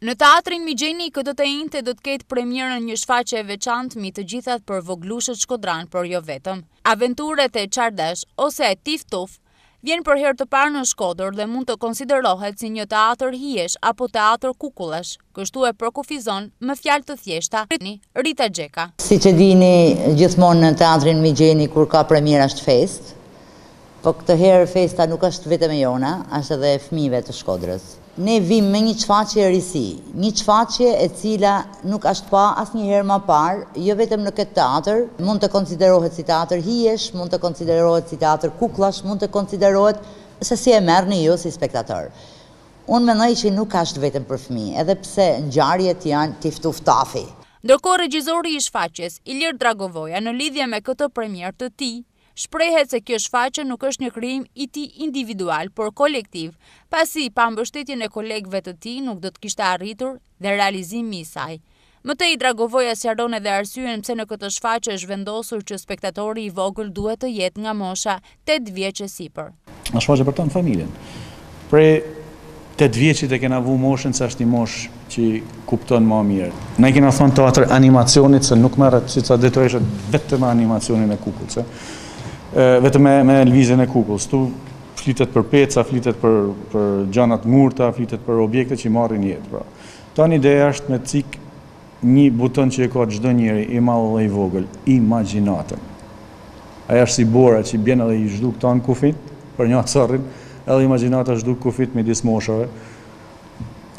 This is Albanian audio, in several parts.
Në teatrin Migjeni, këtë të einte do të ketë premierën një shfaqe e veçantë mi të gjithat për voglushët shkodran, për jo vetëm. Aventuret e Qardesh, ose e Tif Tuf, vjen për herë të parë në shkodër dhe mund të konsiderohet si një teatr hiesh apo teatr kukulesh, kështu e përkufizon më fjalë të thjeshta, Rita Gjeka. Si që dini, gjithmonë në teatrin Migjeni kur ka premjera është fest, Po këtë herë festa nuk është vetëm jona, është edhe e fmive të shkodrës ne vim me një qfaqje risi, një qfaqje e cila nuk ashtë pa asë një herë ma parë, jo vetëm në këtë teatr, mund të konsiderohet si teatr hiesh, mund të konsiderohet si teatr kuklash, mund të konsiderohet se si e merë një ju si spektator. Unë menoj që nuk ashtë vetëm për fmi, edhe pse në gjarjet janë tiftuftafi. ftafi. Ndërko regjizori i shfaqes, Ilir Dragovoja, në lidhje me këto premier të ti, Shprehet se kjo shfaqe nuk është një krim i ti individual, por kolektiv, pasi pa mbështetjen e kolegve të ti nuk do të kishtë arritur dhe realizimi i saj. Më të i dragovoja si arone dhe arsyen pëse në këtë shfaqe është vendosur që spektatori i vogël duhet të jetë nga mosha 8 vjeqe sipër. Në shfaqe për tonë familjen, pre 8 vjeqit e kena vu moshën që është i moshë që kupton më mirë. Ne kena thonë të atër animacionit se nuk merët si të detojshet vetëm animacionin e kukut, vetëm me lëvizjen e kukullës. Tu flitet për peca, flitet për gjanat murta, flitet për objekte që i marrin jetë. Pra. Ta një ideja është me cik një buton që e ka çdo njëri, i malë dhe i vogël, imaginatën. Aja është si bora që i edhe dhe i zhduk tan kufit, për një atësarrin, edhe i është duk kufit me disë moshave.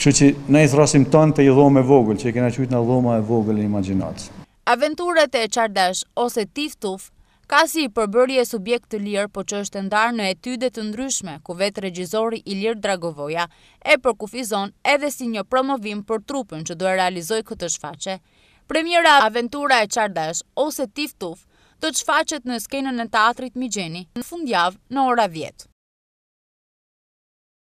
Kështu që ne i thrasim tanë të i dhome e vogël, që i kena qëjtë në dhoma e vogël e imaginatës. Aventurët e qardash ose tif-tuf Ka si i përbërje e subjekt të lirë, po që është ndarë në etyde të ndryshme, ku vetë regjizori i lirë Dragovoja e përkufizon edhe si një promovim për trupën që do e realizoj këtë shfaqe. Premjera Aventura e Qardash ose Tiftuf të shfaqet në skenën e teatrit Migeni në fundjavë në ora vjetë.